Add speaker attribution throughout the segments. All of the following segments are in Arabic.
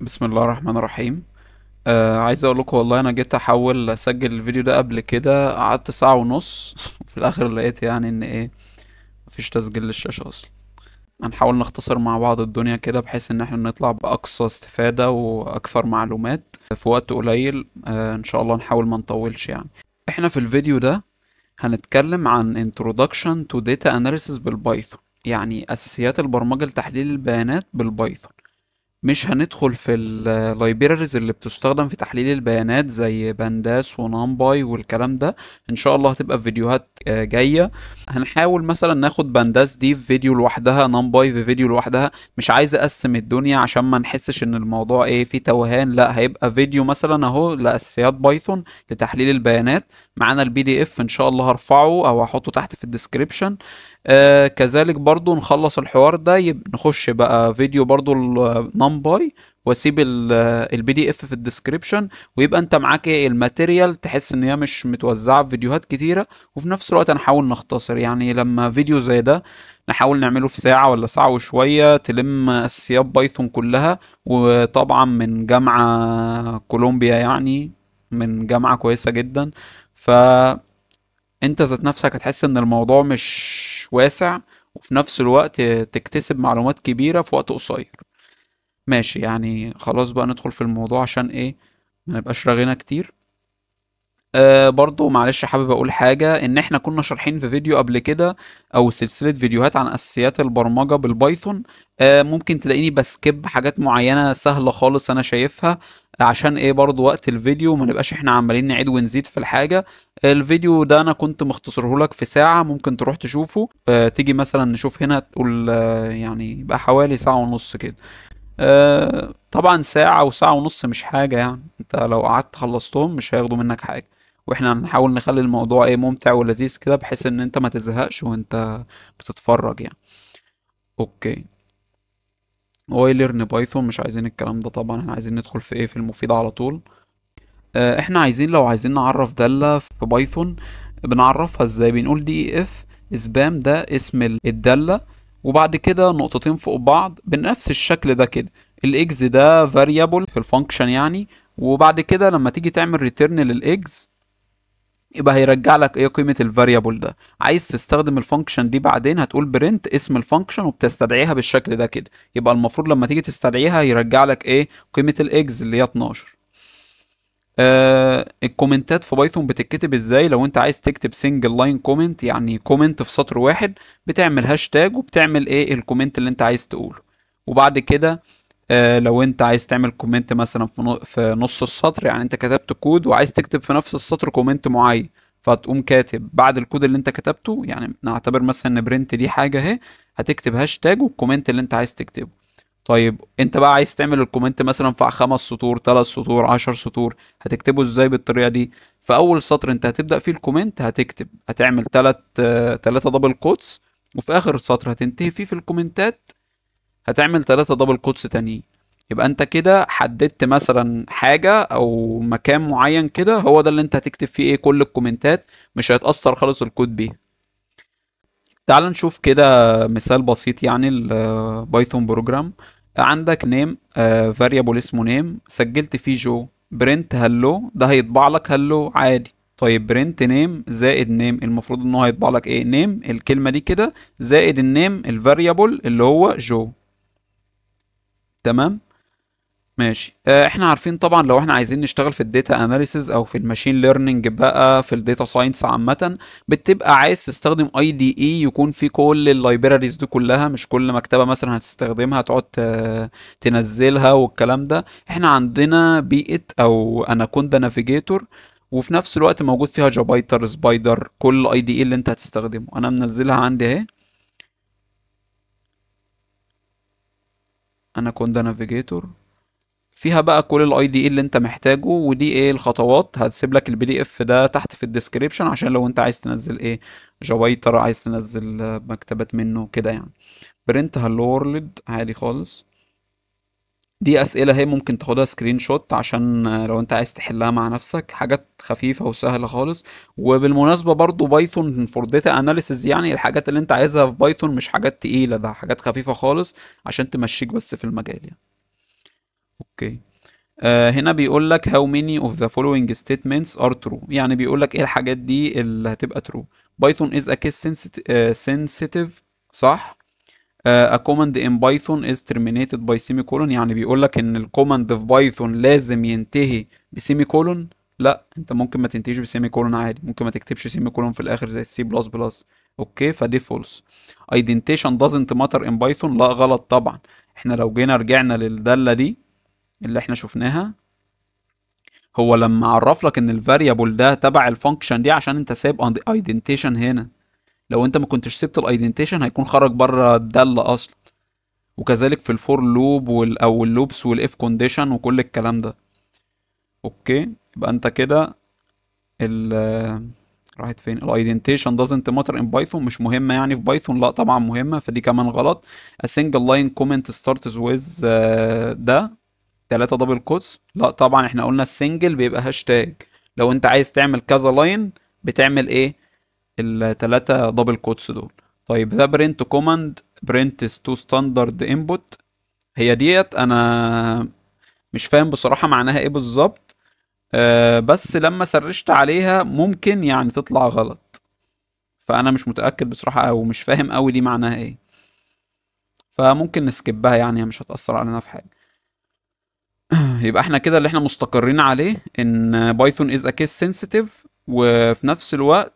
Speaker 1: بسم الله الرحمن الرحيم آه عايز اقول لكم والله انا جيت احاول اسجل الفيديو ده قبل كده قعدت ساعة ونص في الاخر لقيت يعني ان ايه مفيش تسجيل للشاشة اصلا هنحاول نختصر مع بعض الدنيا كده بحيث ان احنا نطلع باقصى استفادة واكثر معلومات في وقت قليل آه ان شاء الله نحاول ما نطولش يعني احنا في الفيديو ده هنتكلم عن introduction to data analysis بالبايثون يعني اساسيات البرمجة لتحليل البيانات بالبايثون مش هندخل في اللايبراريز اللي بتستخدم في تحليل البيانات زي بانداس ونمباي والكلام ده ان شاء الله هتبقى في فيديوهات آه، جايه هنحاول مثلا ناخد بانداس دي في فيديو لوحدها نمباي في فيديو لوحدها مش عايز اقسم الدنيا عشان ما نحسش ان الموضوع ايه في توهان لا هيبقى فيديو مثلا اهو لاساسيات بايثون لتحليل البيانات معانا البي دي اف ان شاء الله هرفعه او هحطه تحت في الديسكريبشن آه كذلك برضو نخلص الحوار ده نخش بقى فيديو برضو النمباي واسيب البي دي اف في الديسكريبشن ويبقى انت معاك ايه الماتيريال تحس ان هي مش متوزعه في فيديوهات كتيره وفي نفس الوقت هنحاول نختصر يعني لما فيديو زي ده نحاول نعمله في ساعه ولا ساعه وشويه تلم السياب بايثون كلها وطبعا من جامعه كولومبيا يعني من جامعه كويسه جدا فانت انت ذات نفسك هتحس ان الموضوع مش واسع وفي نفس الوقت تكتسب معلومات كبيرة في وقت قصير ماشي يعني خلاص بقى ندخل في الموضوع عشان ايه ما نبقاش راغينا كتير آه برضو معلش حابب اقول حاجة ان احنا كنا شارحين في فيديو قبل كده او سلسلة فيديوهات عن اساسيات البرمجة بالبايثون آه ممكن تلاقيني بسكيب حاجات معينة سهلة خالص انا شايفها عشان ايه برضو وقت الفيديو ما نبقاش احنا عمالين نعيد ونزيد في الحاجة الفيديو ده انا كنت مختصره لك في ساعة ممكن تروح تشوفه اه تيجي مثلا نشوف هنا تقول اه يعني يبقى حوالي ساعة ونص كده اه طبعا ساعة وساعة ونص مش حاجة يعني انت لو قعدت خلصتهم مش هياخدوا منك حاجة واحنا هنحاول نخلي الموضوع ايه ممتع ولذيذ كده بحيث ان انت ما تزهقش وانت بتتفرج يعني اوكي ليرن بايثون مش عايزين الكلام ده طبعا احنا عايزين ندخل في ايه في المفيد على طول آه، احنا عايزين لو عايزين نعرف دالة في بايثون بنعرفها ازاي بنقول دي اف سبام ده اسم الدالة وبعد كده نقطتين فوق بعض بنفس الشكل ده كده الاكس ده فاريبل في الفانكشن يعني وبعد كده لما تيجي تعمل ريتيرن للاكس يبقى هيرجع لك ايه قيمه الفاريبل ده عايز تستخدم الفانكشن دي بعدين هتقول برنت اسم الفانكشن وبتستدعيها بالشكل ده كده يبقى المفروض لما تيجي تستدعيها هيرجع لك ايه قيمه الاكس اللي هي 12 آه الكومنتات في بايثون بتتكتب ازاي لو انت عايز تكتب سنجل لاين كومنت يعني كومنت في سطر واحد بتعمل هاشتاج وبتعمل ايه الكومنت اللي انت عايز تقوله وبعد كده آه لو انت عايز تعمل كومنت مثلا في نص السطر يعني انت كتبت كود وعايز تكتب في نفس السطر كومنت معين فتقوم كاتب بعد الكود اللي انت كتبته يعني نعتبر مثلا ان برنت دي حاجه اهي هتكتب هاشتاج والكومنت اللي انت عايز تكتبه طيب انت بقى عايز تعمل الكومنت مثلا في خمس سطور ثلاث سطور عشر سطور هتكتبه ازاي بالطريقه دي في اول سطر انت هتبدا فيه الكومنت هتكتب هتعمل ثلاث ثلاثه دبل كوتس وفي اخر السطر هتنتهي فيه في الكومنتات هتعمل ثلاثة دبل كوتس تانيين يبقى انت كده حددت مثلا حاجة او مكان معين كده هو ده اللي انت هتكتب فيه ايه كل الكومنتات مش هيتأثر خالص الكود بيه تعال نشوف كده مثال بسيط يعني البايثون بروجرام عندك نيم فاريبل آه، اسمه نيم سجلت فيه جو برنت هلو ده هيطبع لك هلو عادي طيب برنت نيم زائد نيم المفروض ان هو هيطبع لك ايه نيم الكلمه دي كده زائد النيم الفاريبل اللي هو جو تمام ماشي آه، احنا عارفين طبعا لو احنا عايزين نشتغل في الداتا اناليسز او في الماشين ليرنينج بقى في الداتا ساينس عامه بتبقى عايز تستخدم اي دي اي يكون في كل اللايبراريز دي كلها مش كل مكتبه مثلا هتستخدمها تقعد تنزلها والكلام ده احنا عندنا بيئه او اناكوندا نافيجيتور وفي نفس الوقت موجود فيها جابايتر سبايدر كل اي دي اي اللي انت هتستخدمه انا منزلها عندي اهي اناكوندا نافيجيتور فيها بقى كل الاي دي e اللي انت محتاجه ودي ايه الخطوات هتسيب لك البي دي اف ده تحت في الديسكريبشن عشان لو انت عايز تنزل ايه جوايتر عايز تنزل مكتبات منه كده يعني برنت هالورلد عادي خالص دي اسئله هي ممكن تاخدها سكرين شوت عشان لو انت عايز تحلها مع نفسك حاجات خفيفه وسهله خالص وبالمناسبه برضو بايثون فور داتا اناليسز يعني الحاجات اللي انت عايزها في بايثون مش حاجات تقيله ده حاجات خفيفه خالص عشان تمشيك بس في المجال يعني اوكي آه هنا بيقول لك هاو ميني اوف ذا فولوينج ستيتمنتس ار ترو يعني بيقول لك ايه الحاجات دي اللي هتبقى ترو بايثون از a case آه، صح آه، a command in Python is terminated by semicolon يعني بيقول لك ان الكوماند في بايثون لازم ينتهي بسيمي كولون لا انت ممكن ما تنتهيش بسيمي كولون عادي ممكن ما تكتبش سيمي كولون في الاخر زي السي بلس بلس اوكي فدي فولس ايدنتيشن doesn't matter in بايثون لا غلط طبعا احنا لو جينا رجعنا للداله دي اللي احنا شفناها هو لما عرف لك ان الفاريبل ده تبع الفانكشن دي عشان انت سايب ايدنتيشن هنا لو انت ما كنتش سبت الايدنتيشن هيكون خرج بره الداله اصلا وكذلك في الفور لوب وال او اللوبس والاف كونديشن وكل الكلام ده اوكي يبقى انت كده ال راحت فين الايدنتيشن دازنت ماتر ان بايثون مش مهمه يعني في بايثون لا طبعا مهمه فدي كمان غلط a single line comment starts with آه، ده تلاتة دبل كوتس لا طبعا احنا قلنا السنجل بيبقى هاشتاج لو انت عايز تعمل كذا لاين بتعمل ايه التلاتة دبل كوتس دول طيب ده برنت كوماند برنت تو ستاندرد انبوت هي ديت انا مش فاهم بصراحة معناها ايه بالظبط أه بس لما سرشت عليها ممكن يعني تطلع غلط فانا مش متأكد بصراحة او مش فاهم اوي دي معناها ايه فممكن نسكبها يعني مش هتأثر علينا في حاجة يبقى احنا كده اللي احنا مستقرين عليه ان بايثون از ا كيس سنسيتيف وفي نفس الوقت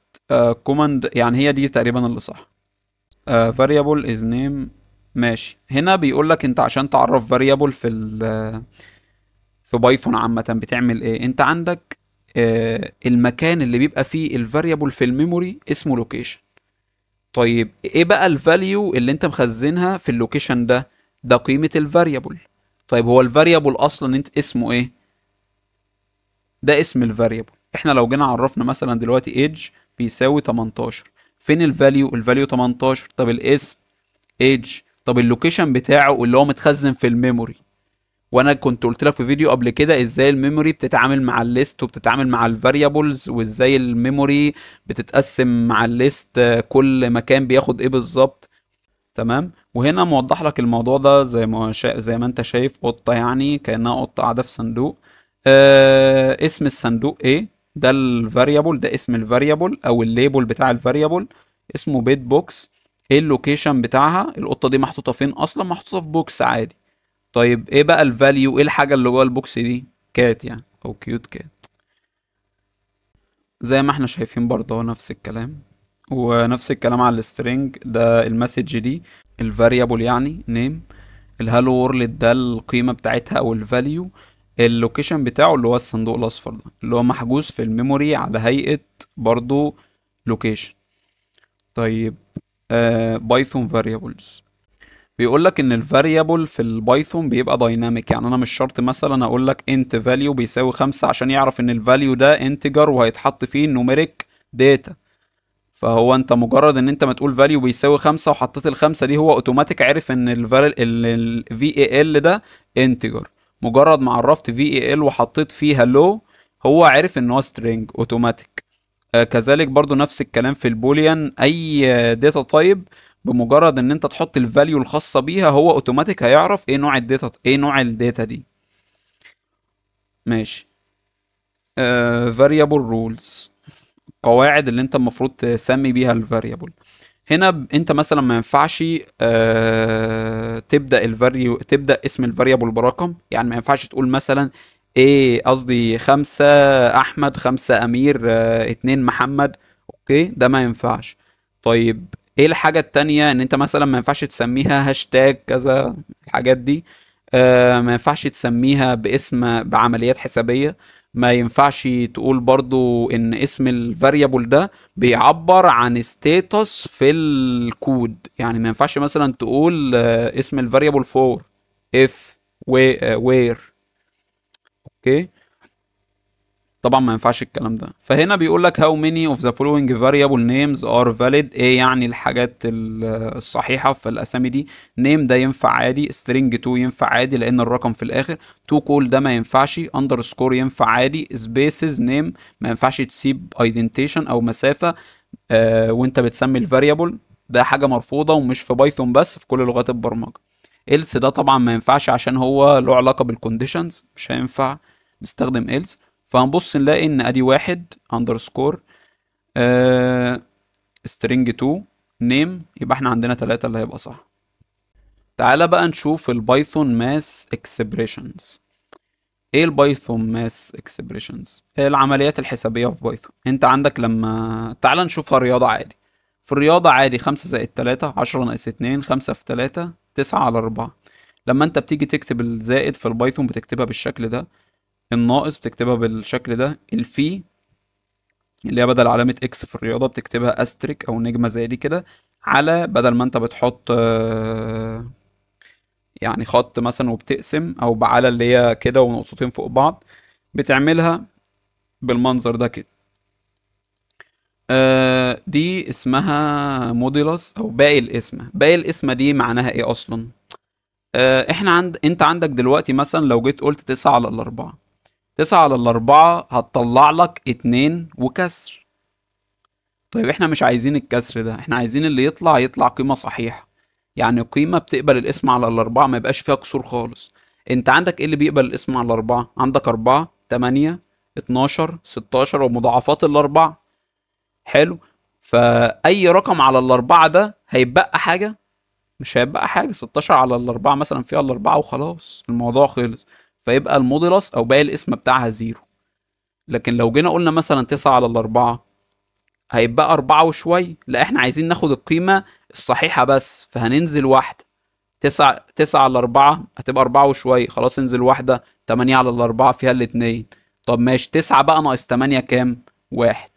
Speaker 1: كوماند آه، uh, يعني هي دي تقريبا اللي صح فاريبل از نيم ماشي هنا بيقول لك انت عشان تعرف فاريبل في ال في بايثون عامة بتعمل ايه انت عندك آه المكان اللي بيبقى فيه الفاريبل في الميموري اسمه لوكيشن طيب ايه بقى الفاليو اللي انت مخزنها في اللوكيشن ده ده قيمة الفاريبل طيب هو الفاريبل اصلا انت اسمه ايه ده اسم الفاريبل احنا لو جينا عرفنا مثلا دلوقتي ايدج بيساوي 18 فين الفاليو الفاليو 18 طب الاسم ايدج طب اللوكيشن بتاعه اللي هو متخزن في الميموري وانا كنت قلت لك في فيديو قبل كده ازاي الميموري بتتعامل مع الليست وبتتعامل مع الفاريبلز وازاي الميموري بتتقسم مع الليست كل مكان بياخد ايه بالظبط تمام وهنا موضح لك الموضوع ده زي ما شا... زي ما انت شايف قطه يعني كانها قطه قاعده في صندوق آه... اسم الصندوق ايه ده الفاريبل ده اسم الفاريبل او الليبل بتاع الفاريبل اسمه بيت بوكس ايه اللوكيشن بتاعها القطه دي محطوطه فين اصلا محطوطه في بوكس عادي طيب ايه بقى الفاليو ايه الحاجه اللي جوه البوكس دي كات يعني او كيوت كات زي ما احنا شايفين برضه نفس الكلام ونفس الكلام على السترينج ده المسج دي الفاريبل يعني نيم الهالو وورلد ده القيمه بتاعتها او الفاليو اللوكيشن بتاعه اللي هو الصندوق الاصفر ده اللي هو محجوز في الميموري على هيئة برضو لوكيشن طيب بايثون uh, فاريبلز بيقول لك ان الفاريبل في البايثون بيبقى دايناميك يعني انا مش شرط مثلا اقول لك انت فاليو بيساوي خمسة عشان يعرف ان الفاليو ده انتجر وهيتحط فيه نوميريك داتا فهو انت مجرد ان انت ما تقول فاليو بيساوي خمسة وحطيت الخمسة دي هو اوتوماتيك عرف ان الفي ال ده انتجر مجرد ما عرفت في اي ال وحطيت فيه هلو هو عرف ان هو سترينج اوتوماتيك آه، كذلك برضو نفس الكلام في البوليان اي داتا تايب بمجرد ان انت تحط الفاليو الخاصه بيها هو اوتوماتيك هيعرف ايه نوع الداتا ايه نوع الداتا دي ماشي فاريبل uh, رولز اللي انت المفروض تسمي بيها الفاريبل هنا انت مثلا ما ينفعش آه تبدا الفاريو تبدا اسم الفاريبل برقم يعني ما ينفعش تقول مثلا ايه قصدي خمسة احمد خمسة امير آه اتنين محمد اوكي ده ما ينفعش طيب ايه الحاجة التانية ان انت مثلا ما ينفعش تسميها هاشتاج كذا الحاجات دي آه ما ينفعش تسميها باسم بعمليات حسابية ما ينفعش تقول برضو ان اسم الفاريبل ده بيعبر عن ستيتس في الكود يعني ما ينفعش مثلا تقول آه، اسم الفاريبل فور اف وير اوكي طبعا ما ينفعش الكلام ده فهنا بيقول لك هاو ميني اوف ذا فولوينج فاريبل نيمز ار فاليد ايه يعني الحاجات الصحيحه في الاسامي دي نيم ده ينفع عادي سترينج 2 ينفع عادي لان الرقم في الاخر تو كول ده ما ينفعش سكور ينفع عادي سبيسز نيم ما ينفعش تسيب ايدنتيشن او مسافه آه وانت بتسمي الفاريبل ده حاجه مرفوضه ومش في بايثون بس في كل لغات البرمجه else ده طبعا ما ينفعش عشان هو له علاقه بالكونديشنز مش هينفع نستخدم else فهنبص نلاقي ان ادي واحد اندرسكور سترينج 2 نيم يبقى احنا عندنا ثلاثة اللي هيبقى صح تعالى بقى نشوف البايثون ماس اكسبريشنز ايه البايثون ماس اكسبريشنز العمليات الحسابيه في بايثون انت عندك لما تعالى نشوفها رياضه عادي في الرياضه عادي خمسة زائد تلاتة عشرة ناقص اتنين خمسة في تلاتة تسعة على أربعة لما انت بتيجي تكتب الزائد في البايثون بتكتبها بالشكل ده الناقص بتكتبها بالشكل ده الفي اللي هي بدل علامة اكس في الرياضة بتكتبها استريك او نجمة زي دي كده على بدل ما انت بتحط يعني خط مثلا وبتقسم او بعلى اللي هي كده ونقطتين فوق بعض بتعملها بالمنظر ده كده آه، دي اسمها موديلس او باقي الاسم باقي الاسم دي معناها ايه اصلا آه، احنا عند انت عندك دلوقتي مثلا لو جيت قلت تسعة على الاربعة تسعة على الأربعة هتطلع لك اتنين وكسر طيب احنا مش عايزين الكسر ده احنا عايزين اللي يطلع يطلع قيمة صحيحة يعني قيمة بتقبل الاسم على الأربعة ما يبقاش فيها كسور خالص انت عندك ايه اللي بيقبل الاسم على الأربعة عندك أربعة تمانية اتناشر ستاشر ومضاعفات الأربعة حلو فأي رقم على الأربعة ده هيبقى حاجة مش هيبقى حاجة 16 على الأربعة مثلا فيها الأربعة وخلاص الموضوع خلص فيبقى المودولس او باقي الاسم بتاعها زيرو لكن لو جينا قلنا مثلا تسعة على الأربعة هيبقى أربعة وشوية لا احنا عايزين ناخد القيمة الصحيحة بس فهننزل واحدة تسعة تسعة على الأربعة هتبقى أربعة وشوية خلاص انزل واحدة تمانية على الأربعة فيها الاتنين طب ماشي تسعة بقى ناقص تمانية كام؟ واحد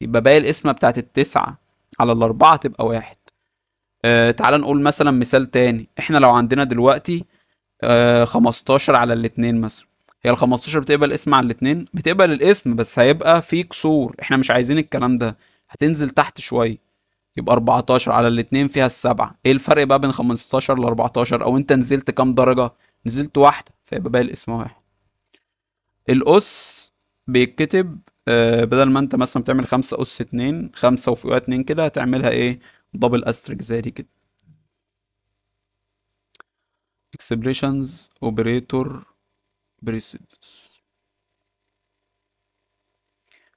Speaker 1: يبقى باقي القسمة بتاعت التسعة على الأربعة تبقى واحد آه تعال نقول مثلا مثال تاني احنا لو عندنا دلوقتي 15 آه، على الاثنين مثلا هي ال 15 بتقبل اسم على الاثنين بتقبل الاسم بس هيبقى في كسور احنا مش عايزين الكلام ده هتنزل تحت شويه يبقى 14 على الاثنين فيها السبعه ايه الفرق بقى بين 15 ل 14 او انت نزلت كام درجه نزلت واحده فيبقى باقي الاسم واحد الاس بيتكتب آه، بدل ما انت مثلا بتعمل 5 اس 2 5 وفوقها 2 كده هتعملها ايه دبل استرك زي دي كده expressions operator precedence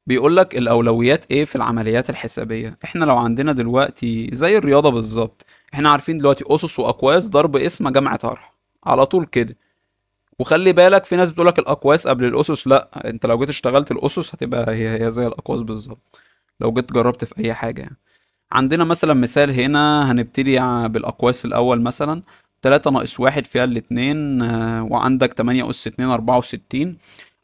Speaker 1: بيقول لك الاولويات ايه في العمليات الحسابيه احنا لو عندنا دلوقتي زي الرياضه بالظبط احنا عارفين دلوقتي اسس واقواس ضرب اسم جمع طرح على طول كده وخلي بالك في ناس بتقولك الاقواس قبل الاسس لا انت لو جيت اشتغلت الاسس هتبقى هي هي زي الاقواس بالظبط لو جيت جربت في اي حاجه يعني عندنا مثلا مثال هنا هنبتدي بالاقواس الاول مثلا 3 ناقص 1 فيها الاتنين آه، وعندك 8 أس 2 64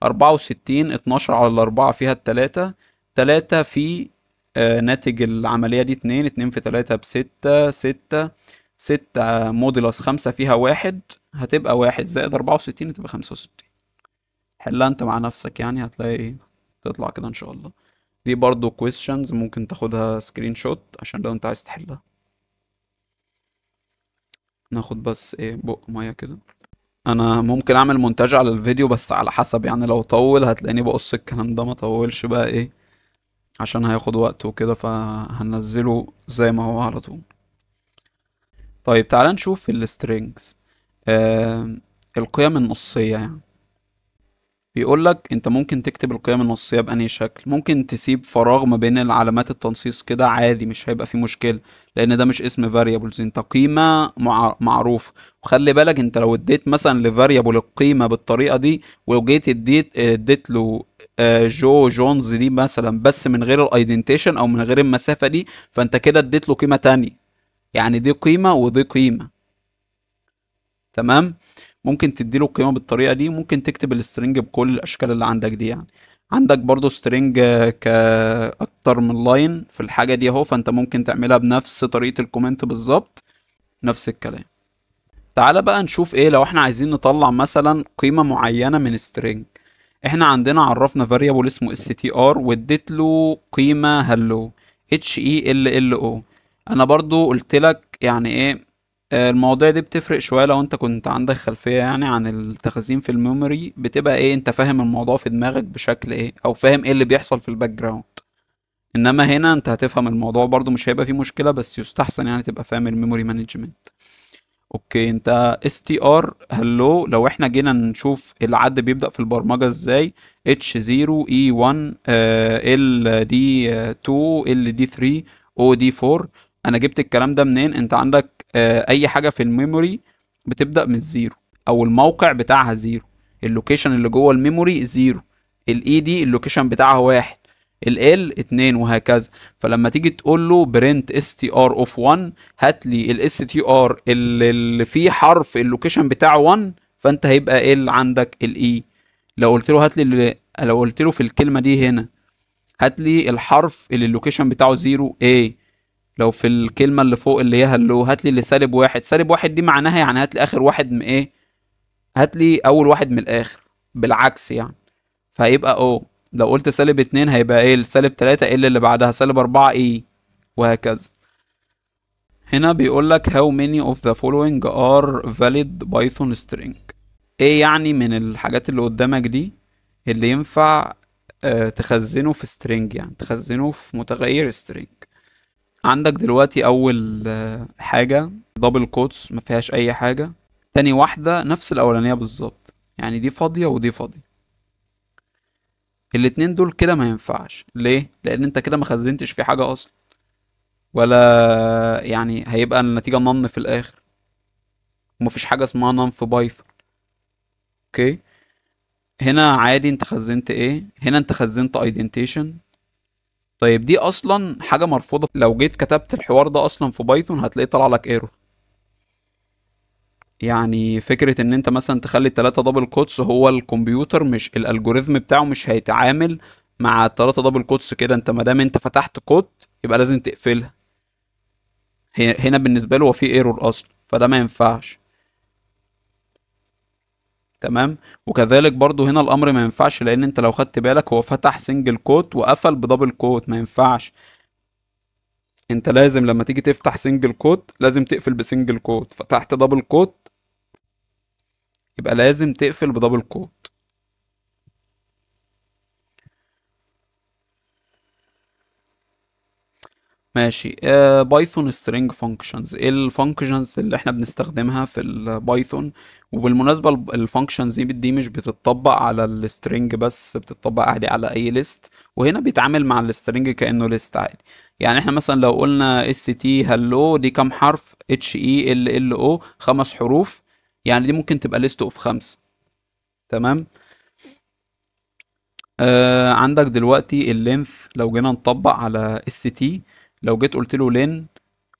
Speaker 1: 64 12 على الأربعة فيها التلاتة تلاتة في آه، ناتج العملية دي اتنين اتنين في تلاتة بستة ستة ستة آه، مودولس خمسة فيها واحد هتبقى واحد زائد أربعة وستين هتبقى خمسة وستين حلها انت مع نفسك يعني هتلاقي ايه، تطلع كده ان شاء الله دي برضو questions ممكن تاخدها سكرين شوت عشان لو انت عايز تحلها ناخد بس ايه بق ميه كده انا ممكن اعمل مونتاج على الفيديو بس على حسب يعني لو طول هتلاقيني بقص الكلام ده ما طولش بقى ايه عشان هياخد وقت وكده فهنزله زي ما هو على طول طيب تعال نشوف السترينجز آه القيم النصية يعني بيقول لك انت ممكن تكتب القيم النصيه بانهي شكل ممكن تسيب فراغ ما بين العلامات التنصيص كده عادي مش هيبقى فيه مشكله لان ده مش اسم فاريبلز انت قيمه معروف معروفه وخلي بالك انت لو اديت مثلا لفاريبل القيمه بالطريقه دي ولو جيت اديت اديت له آه، جو جونز دي مثلا بس من غير الايدنتيشن او من غير المسافه دي فانت كده اديت له قيمه تانية يعني دي قيمه ودي قيمه تمام ممكن تديله القيمه بالطريقه دي ممكن تكتب السترنج بكل الاشكال اللي عندك دي يعني عندك برضو سترنج كأكتر من لاين في الحاجة دي اهو فانت ممكن تعملها بنفس طريقة الكومنت بالظبط نفس الكلام تعال بقى نشوف ايه لو احنا عايزين نطلع مثلا قيمة معينة من سترنج احنا عندنا عرفنا فاريبل اسمه str واديت له قيمة hello h e l l o انا برضو قلت لك يعني ايه آه، المواضيع دي بتفرق شويه لو انت كنت عندك خلفيه يعني عن التخزين في الميموري بتبقى ايه انت فاهم الموضوع في دماغك بشكل ايه او فاهم ايه اللي بيحصل في الباك جراوند انما هنا انت هتفهم الموضوع برضو مش هيبقى فيه مشكله بس يستحسن يعني تبقى فاهم الميموري مانجمنت اوكي انت اس تي ار هلو لو احنا جينا نشوف العد بيبدا في البرمجه ازاي اتش 0 اي 1 ال دي 2 ال دي 3 او دي 4 انا جبت الكلام ده منين انت عندك آه، اي حاجه في الميموري بتبدا من الزيرو او الموقع بتاعها زيرو اللوكيشن اللي جوه الميموري زيرو الاي دي e اللوكيشن بتاعها واحد ال اتنين وهكذا فلما تيجي تقول له برنت اس تي ار اوف 1 هات لي الاس تي ار اللي فيه حرف اللوكيشن بتاعه 1 فانت هيبقى ال عندك e. الاي لو قلت له هات لي لو قلت له في الكلمه دي هنا هات لي الحرف اللي اللوكيشن بتاعه زيرو a لو في الكلمه اللي فوق اللي هي هلو هات لي اللي سالب واحد سالب واحد دي معناها يعني هات لي اخر واحد من ايه هات لي اول واحد من الاخر بالعكس يعني فهيبقى او لو قلت سالب اتنين هيبقى ايه سالب تلاتة ايه اللي بعدها سالب اربعة ايه وهكذا هنا بيقولك how many of the following are valid python string ايه يعني من الحاجات اللي قدامك دي اللي ينفع آه، تخزنه في string يعني تخزنه في متغير string عندك دلوقتي اول آه، حاجه دبل كوتس ما فيهاش اي حاجه تاني واحده نفس الاولانيه بالظبط يعني دي فاضيه ودي فاضيه الاتنين دول كده ما ينفعش ليه لان انت كده ما خزنتش في حاجه اصلا ولا يعني هيبقى النتيجه نن في الاخر ومفيش حاجه اسمها نن في بايثون اوكي هنا عادي انت خزنت ايه هنا انت خزنت ايدنتيشن طيب دي اصلا حاجه مرفوضه لو جيت كتبت الحوار ده اصلا في بايثون هتلاقيه طلع لك ايرور يعني فكرة ان انت مثلا تخلي التلاتة دبل كوتس هو الكمبيوتر مش الالجوريزم بتاعه مش هيتعامل مع التلاتة دبل كوتس كده انت مادام انت فتحت كود يبقى لازم تقفلها هنا بالنسبة له هو في ايرور اصلا فده ما ينفعش تمام وكذلك برضو هنا الامر ما ينفعش لان انت لو خدت بالك هو فتح سنجل كوت وقفل بدبل كوت ما ينفعش انت لازم لما تيجي تفتح سنجل كوت لازم تقفل بسنجل كوت فتحت دبل كوت يبقى لازم تقفل بدبل كوت ماشي بايثون آه، string functions ايه الفانكشنز اللي احنا بنستخدمها في البايثون وبالمناسبه الفانكشنز دي مش بتطبق على السترينج بس بتطبق عادي على اي ليست وهنا بيتعامل مع السترينج كانه ليست عادي يعني احنا مثلا لو قلنا st hello دي كام حرف اتش اي ال ال او خمس حروف يعني دي ممكن تبقى ليست اوف خمسه تمام آه عندك دلوقتي اللينث لو جينا نطبق على st لو جيت قلت له لين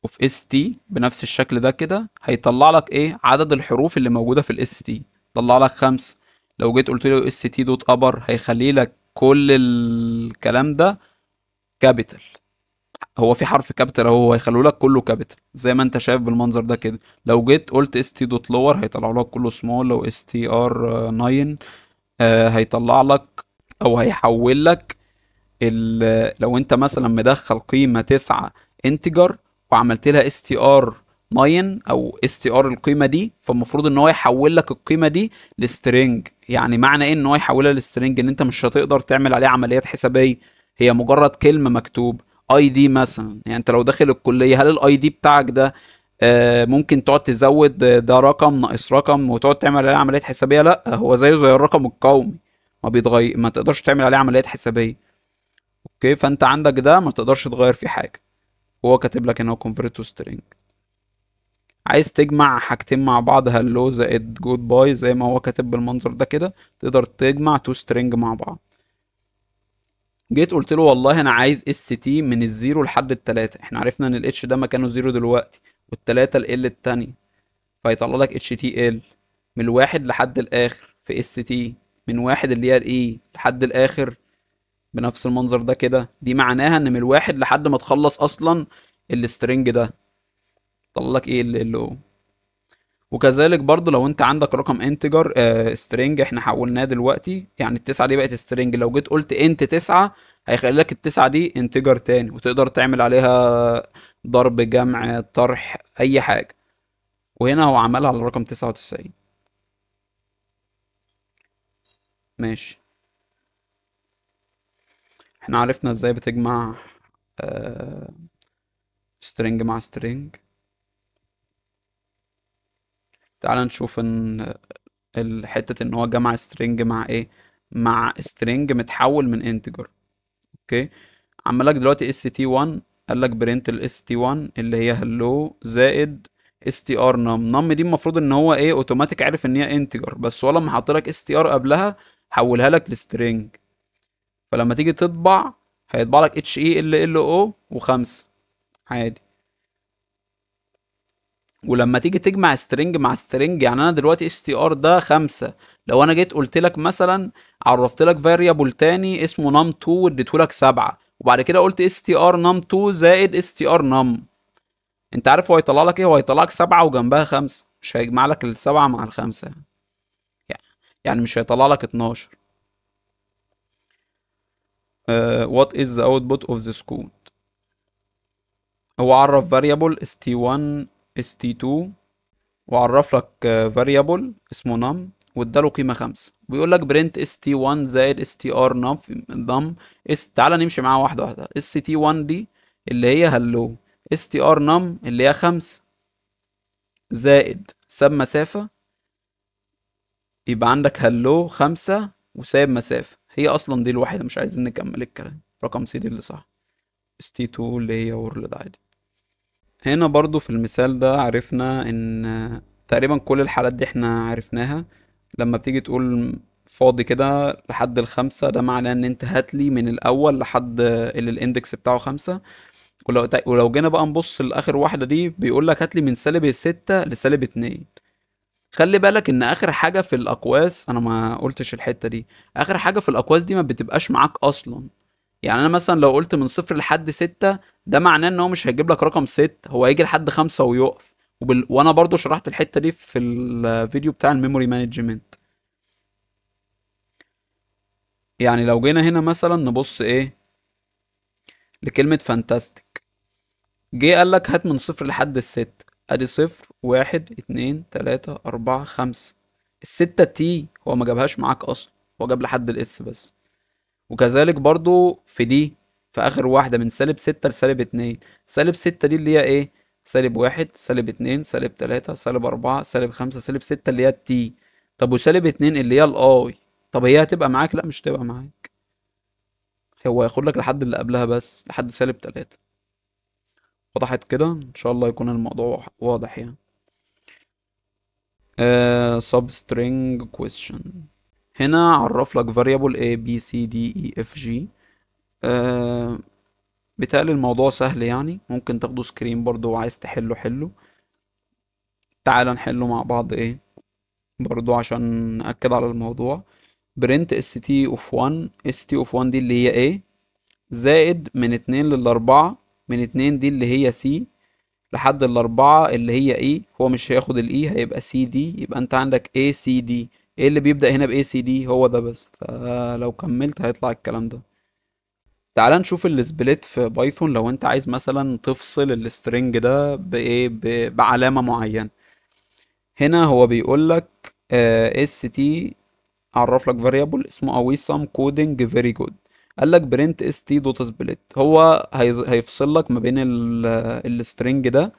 Speaker 1: اوف اس تي بنفس الشكل ده كده هيطلع لك ايه عدد الحروف اللي موجوده في الاس تي طلع لك خمسه لو جيت قلت له اس تي دوت ابر هيخلي لك كل الكلام ده كابيتال هو في حرف كابيتال اهو هيخلوا لك كله كابيتال زي ما انت شايف بالمنظر ده كده لو جيت قلت اس تي دوت لور هيطلعوا لك كله سمول لو اس تي ار 9 هيطلع لك او هيحول لك لو انت مثلا مدخل قيمه 9 انتجر وعملت لها اس تي ار 9 او اس تي ار القيمه دي فالمفروض ان هو يحول لك القيمه دي لسترنج يعني معنى ايه ان هو يحولها لسترنج ان انت مش هتقدر تعمل عليها عمليات حسابيه هي مجرد كلمه مكتوب اي دي مثلا يعني انت لو داخل الكليه هل الاي دي بتاعك ده آه ممكن تقعد تزود ده رقم ناقص رقم وتقعد تعمل عليه عمليات حسابيه لا هو زيه زي الرقم القومي ما بيتغير ما تقدرش تعمل عليه عمليات حسابيه اوكي فانت عندك ده ما تقدرش تغير فيه حاجه هو كاتب لك ان هو convert to string عايز تجمع حاجتين مع بعض هلو زائد جود باي زي ما هو كاتب بالمنظر ده كده تقدر تجمع تو سترينج مع بعض جيت قلت له والله انا عايز اس تي من الزيرو لحد التلاتة احنا عرفنا ان الاتش ده مكانه زيرو دلوقتي والتلاتة ال التانية فيطلع لك اتش تي ال من الواحد لحد الاخر في اس تي من واحد اللي هي الاي e لحد الاخر بنفس المنظر ده كده دي معناها ان من الواحد لحد ما تخلص اصلا السترنج ده طلع لك ايه اللي هو وكذلك برضو لو انت عندك رقم انتجر آه سترنج احنا حولناه دلوقتي يعني التسعة دي بقت سترنج لو جيت قلت انت تسعة هيخلي لك التسعة دي انتجر تاني وتقدر تعمل عليها ضرب جمع طرح اي حاجة وهنا هو عملها على رقم تسعة وتسعين ماشي احنا عرفنا ازاي بتجمع سترينج آه، مع سترينج تعال نشوف ان حتة ان هو جمع سترينج مع ايه مع سترينج متحول من انتجر اوكي عمالك دلوقتي st1 قال لك برنت ال st1 اللي هي هلو زائد str num num دي المفروض ان هو ايه اوتوماتيك عارف ان هي انتجر بس هو لما حط لك str قبلها حولها لك لسترينج فلما تيجي تطبع هيطبع لك اتش اي e ال ال او وخمسة عادي ولما تيجي تجمع سترينج مع سترينج يعني انا دلوقتي اس تي ار ده خمسة لو انا جيت قلت لك مثلا عرفت لك فاريبل تاني اسمه نم 2 واديته لك 7 وبعد كده قلت اس تي ار نم 2 زائد اس تي ار نم انت عارف هو هيطلع لك ايه هو هيطلع لك 7 وجنبها 5 مش هيجمع لك السبعة مع الخمسة يعني مش هيطلع لك 12 uh, what is the output of this code هو عرف variable st1 st2 وعرف لك uh, variable اسمه num واداله قيمه خمسة بيقول لك برنت اس تي 1 زائد اس تي ار نم نم اس تعالى نمشي معاها واحده واحده اس تي 1 دي اللي هي هلو اس تي ار نم اللي هي خمسة زائد ساب مسافه يبقى عندك هلو خمسة وساب مسافه هي اصلا دي الوحيده مش عايزين نكمل الكلام رقم سي دي اللي صح اس تي 2 اللي هي وورلد عادي هنا برضو في المثال ده عرفنا ان تقريبا كل الحالات دي احنا عرفناها لما بتيجي تقول فاضي كده لحد الخمسة ده معناه ان انت هاتلي من الاول لحد اللي الاندكس بتاعه خمسة ولو ولو جينا بقى نبص لاخر واحدة دي بيقول لك هاتلي من سالب ستة لسالب اتنين خلي بالك ان اخر حاجه في الاقواس انا ما قلتش الحته دي اخر حاجه في الاقواس دي ما بتبقاش معاك اصلا يعني انا مثلا لو قلت من صفر لحد ستة ده معناه ان هو مش هيجيب لك رقم ست هو هيجي لحد خمسة ويقف وبال... وانا برضو شرحت الحته دي في الفيديو بتاع الميموري مانجمنت يعني لو جينا هنا مثلا نبص ايه لكلمه فانتاستيك جه قال لك هات من صفر لحد الست ادي صفر واحد اتنين تلاتة اربعة خمسة الستة تي هو ما جابهاش معاك اصلا هو جاب لحد الاس بس وكذلك برضو في دي في اخر واحدة من سالب ستة لسالب اتنين سالب ستة دي اللي هي ايه سالب واحد سالب اتنين سالب تلاتة سالب اربعة سالب خمسة سالب ستة اللي هي التي طب وسالب اتنين اللي هي الاي طب هي هتبقى معاك لا مش هتبقى معاك هو هياخد لك لحد اللي قبلها بس لحد سالب تلاتة وضحت كده ان شاء الله يكون الموضوع واضح يعني سب آه، substring question هنا عرف لك variable a b c d e f g uh, آه، بتقل الموضوع سهل يعني ممكن تاخده سكرين برضو وعايز تحله حله تعال نحله مع بعض ايه برضو عشان نأكد على الموضوع برنت st of 1 st of 1 دي اللي هي ايه زائد من اتنين 4 من اتنين دي اللي هي سي لحد الأربعة اللي هي اي e، هو مش هياخد الاي e، هيبقى سي دي يبقى انت عندك اي سي دي ايه اللي بيبدأ هنا باي سي دي هو ده بس فلو كملت هيطلع الكلام ده تعال نشوف السبليت في بايثون لو انت عايز مثلا تفصل السترنج ده بايه بعلامة معينة هنا هو بيقول لك اس آه، تي عرف لك فاريبل اسمه awesome كودنج فيري جود قال لك برنت اس تي دوت سبليت هو هيفصل لك ما بين السترنج ده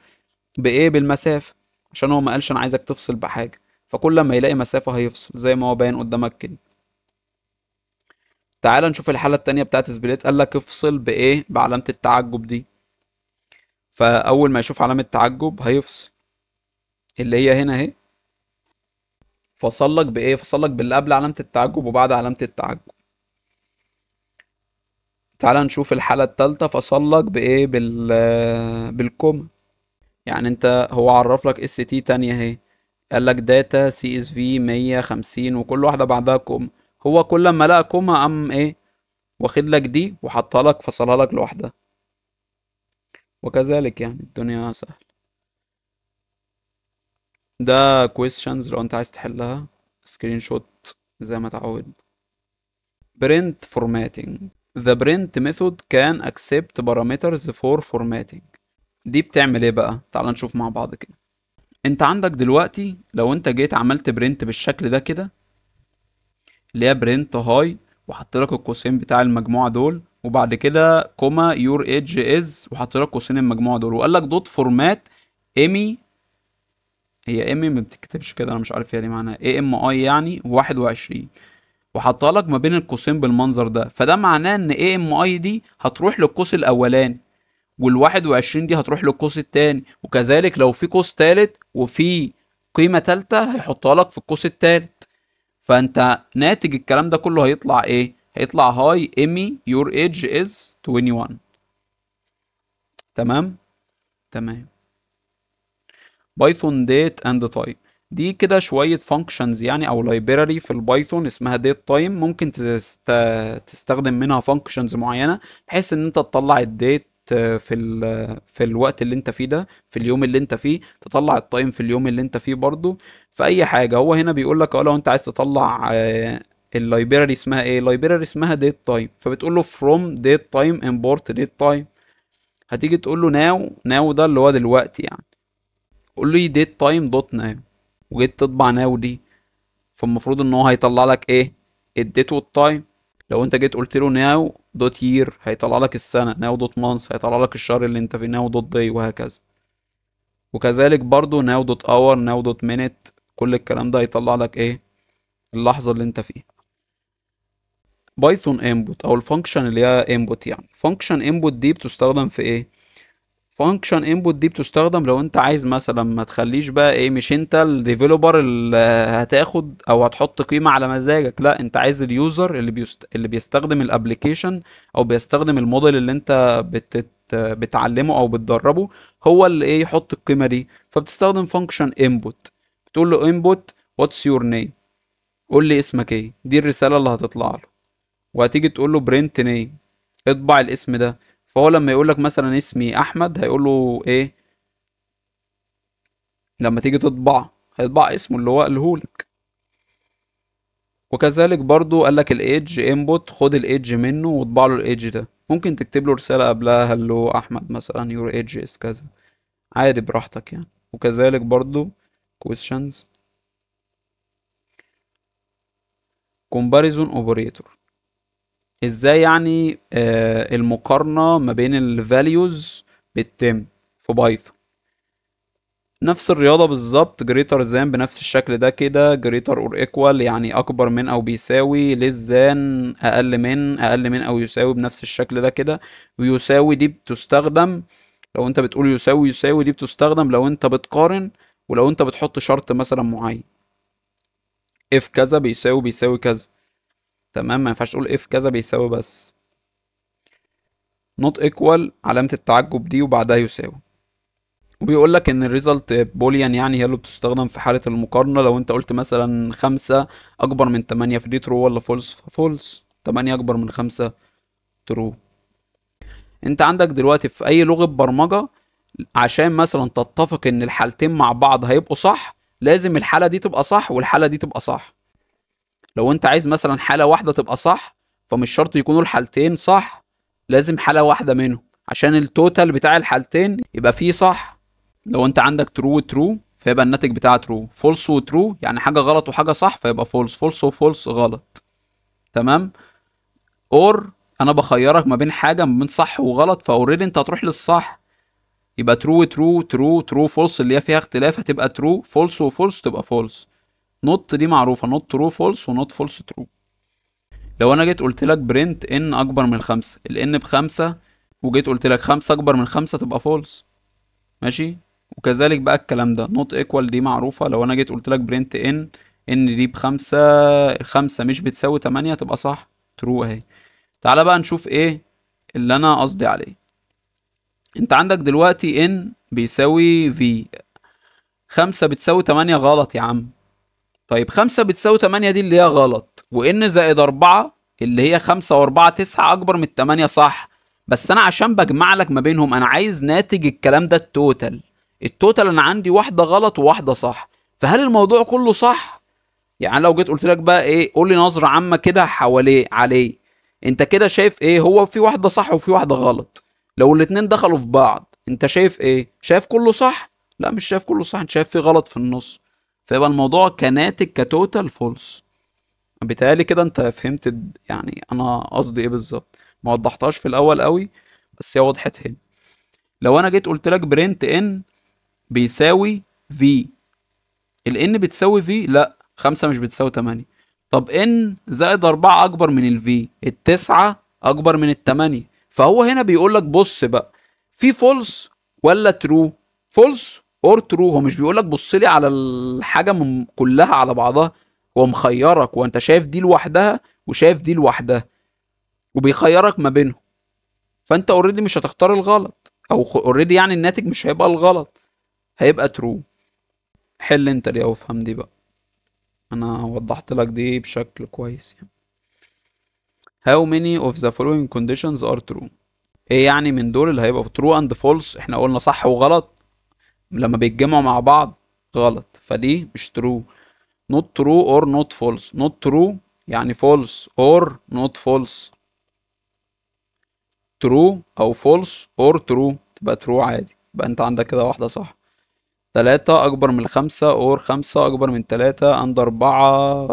Speaker 1: بايه بالمسافه عشان هو ما قالش انا عايزك تفصل بحاجه فكل ما يلاقي مسافه هيفصل زي ما هو باين قدامك كده تعال نشوف الحاله التانية بتاعت سبليت قال لك افصل بايه بعلامه التعجب دي فاول ما يشوف علامه التعجب هيفصل اللي هي هنا اهي فصل لك بايه فصل لك باللي قبل علامه التعجب وبعد علامه التعجب تعال نشوف الحالة التالتة فصلك بإيه بال بالكوم يعني أنت هو عرف لك اس تي تانية أهي قال لك داتا سي اس في مية خمسين وكل واحدة بعدها كوم هو كل ما لقى كوما قام إيه واخد لك دي وحطها لك فصلها لك لوحدها وكذلك يعني الدنيا سهلة ده questions لو انت عايز تحلها سكرين شوت زي ما تعود برنت فورماتنج the print method can accept parameters for formatting دي بتعمل ايه بقى تعال نشوف مع بعض كده انت عندك دلوقتي لو انت جيت عملت برنت بالشكل ده كده اللي هي برنت هاي وحط لك القوسين بتاع المجموعه دول وبعد كده كوما يور ايدج از وحط لك قوسين المجموعه دول وقال لك دوت فورمات ايمي هي ايمي ما بتكتبش كده انا مش عارف هي ليه معناها اي ام اي يعني 21 وحطها لك ما بين القوسين بالمنظر ده فده معناه ان اي ام اي دي هتروح للقوس الاولاني وال21 دي هتروح للقوس التاني وكذلك لو في قوس تالت وفي قيمة تالتة هيحطها لك في القوس التالت فانت ناتج الكلام ده كله هيطلع ايه هيطلع هاي امي يور ايج از 21 تمام تمام بايثون ديت اند تايب دي كده شوية فانكشنز يعني او لايبراري في البايثون اسمها ديت تايم ممكن تست... تستخدم منها فانكشنز معينة بحيث ان انت تطلع الديت في ال... في الوقت اللي انت فيه ده في اليوم اللي انت فيه تطلع التايم في اليوم اللي انت فيه برضو في اي حاجة هو هنا بيقول لك اه لو انت عايز تطلع آه، اللايبراري اسمها ايه اللايبراري اسمها ديت تايم فبتقول له from date time import date time هتيجي تقول له now now ده اللي هو دلوقتي يعني قول لي date time دوت now وجيت تطبع ناو دي فالمفروض ان هو هيطلع لك ايه الديت والتايم لو انت جيت قلت له ناو دوت يير هيطلع لك السنه ناو دوت مانس هيطلع لك الشهر اللي انت فيه ناو دوت داي وهكذا وكذلك برضو ناو دوت اور ناو دوت مينيت كل الكلام ده هيطلع لك ايه اللحظه اللي انت فيها بايثون انبوت او الفانكشن اللي هي انبوت يعني فانكشن انبوت دي بتستخدم في ايه فانكشن انبوت دي بتستخدم لو انت عايز مثلا ما تخليش بقى ايه مش انت الديفلوبر اللي هتاخد او هتحط قيمه على مزاجك لا انت عايز اليوزر اللي بيست... اللي بيستخدم الابلكيشن او بيستخدم الموديل اللي انت بتت... بتعلمه او بتدربه هو اللي ايه يحط القيمه دي فبتستخدم فانكشن انبوت بتقول له انبوت واتس يور نيم قول لي اسمك ايه دي الرساله اللي هتطلع له وهتيجي تقول له برنت نيم اطبع الاسم ده فهو لما يقول لك مثلا اسمي احمد هيقول له ايه لما تيجي تطبع هيطبع اسمه اللي هو قالهولك وكذلك برضو قال لك الايدج انبوت خد الايدج منه واطبع له الايدج ده ممكن تكتب له رساله قبلها هلو احمد مثلا يور ايدج از كذا عادي براحتك يعني وكذلك برضو questions comparison operator ازاي يعني آه المقارنه ما بين الفاليوز بالتم في بايثون نفس الرياضه بالظبط جريتر زان بنفس الشكل ده كده جريتر اور ايكوال يعني اكبر من او بيساوي للزان اقل من اقل من او يساوي بنفس الشكل ده كده ويساوي دي بتستخدم لو انت بتقول يساوي يساوي دي بتستخدم لو انت بتقارن ولو انت بتحط شرط مثلا معين اف كذا بيساوي بيساوي كذا تمام ما ينفعش تقول اف كذا بيساوي بس نوت ايكوال علامة التعجب دي وبعدها يساوي وبيقول لك ان الريزلت بوليان يعني هي اللي بتستخدم في حالة المقارنة لو انت قلت مثلا خمسة اكبر من 8 فدي ترو ولا فولس فولس 8 اكبر من خمسة ترو انت عندك دلوقتي في اي لغة برمجة عشان مثلا تتفق ان الحالتين مع بعض هيبقوا صح لازم الحالة دي تبقى صح والحالة دي تبقى صح لو انت عايز مثلا حاله واحده تبقى صح فمش شرط يكونوا الحالتين صح لازم حاله واحده منهم عشان التوتال بتاع الحالتين يبقى فيه صح لو انت عندك ترو وترو فيبقى الناتج بتاع ترو فولس وترو يعني حاجه غلط وحاجه صح فيبقى فولس فولس وفولس غلط تمام اور انا بخيرك ما بين حاجه ما بين صح وغلط فاوريدي انت هتروح للصح يبقى ترو ترو ترو ترو فولس اللي هي فيها اختلاف هتبقى ترو فولس وفولس تبقى فولس نوت دي معروفه نوت ترو فولس ونوت فولس ترو لو انا جيت قلت لك برنت ان اكبر من خمسة الان بخمسة وجيت قلت لك خمسة اكبر من خمسة تبقى فولس ماشي وكذلك بقى الكلام ده نوت ايكوال دي معروفه لو انا جيت قلت لك برنت ان ان دي بخمسة الخمسة مش بتساوي تمانية تبقى صح ترو اهي تعالى بقى نشوف ايه اللي انا قصدي عليه انت عندك دلوقتي ان بيساوي في خمسة بتساوي تمانية غلط يا عم طيب 5 بتساوي 8 دي اللي هي غلط وان زائد 4 اللي هي 5 و4 اكبر من 8 صح بس انا عشان بجمع لك ما بينهم انا عايز ناتج الكلام ده التوتال التوتال انا عندي واحده غلط وواحده صح فهل الموضوع كله صح يعني لو جيت قلت لك بقى ايه قول لي نظره عامه كده حواليه عليه انت كده شايف ايه هو في واحده صح وفي واحده غلط لو الاتنين دخلوا في بعض انت شايف ايه شايف كله صح لا مش شايف كله صح انت شايف في غلط في النص فيبقى الموضوع كناتج كتوتال فولس بيتهيألي كده انت فهمت يعني انا قصدي ايه بالظبط ما وضحتهاش في الاول قوي بس هي وضحت هنا لو انا جيت قلت لك برنت ان بيساوي في الان بتساوي في لا خمسة مش بتساوي تمانية طب ان زائد أربعة أكبر من الفي التسعة أكبر من التمانية فهو هنا بيقول لك بص بقى في فولس ولا ترو فولس اور ترو هو مش بيقول لك بص لي على الحاجه من كلها على بعضها هو مخيرك وانت شايف دي لوحدها وشايف دي لوحدها وبيخيرك ما بينهم فانت اوريدي مش هتختار الغلط او اوريدي يعني الناتج مش هيبقى الغلط هيبقى ترو حل انت دي او افهم دي بقى انا وضحت لك دي بشكل كويس يعني how many of the following conditions are true ايه يعني من دول اللي هيبقى في true and false احنا قلنا صح وغلط لما بيتجمعوا مع بعض غلط فدي مش ترو نوت ترو اور نوت فولس نوت ترو يعني فولس اور نوت فولس ترو او فولس اور ترو تبقى ترو عادي يبقى انت عندك كده واحدة صح تلاتة أكبر من خمسة أور خمسة أكبر من تلاتة عند أربعة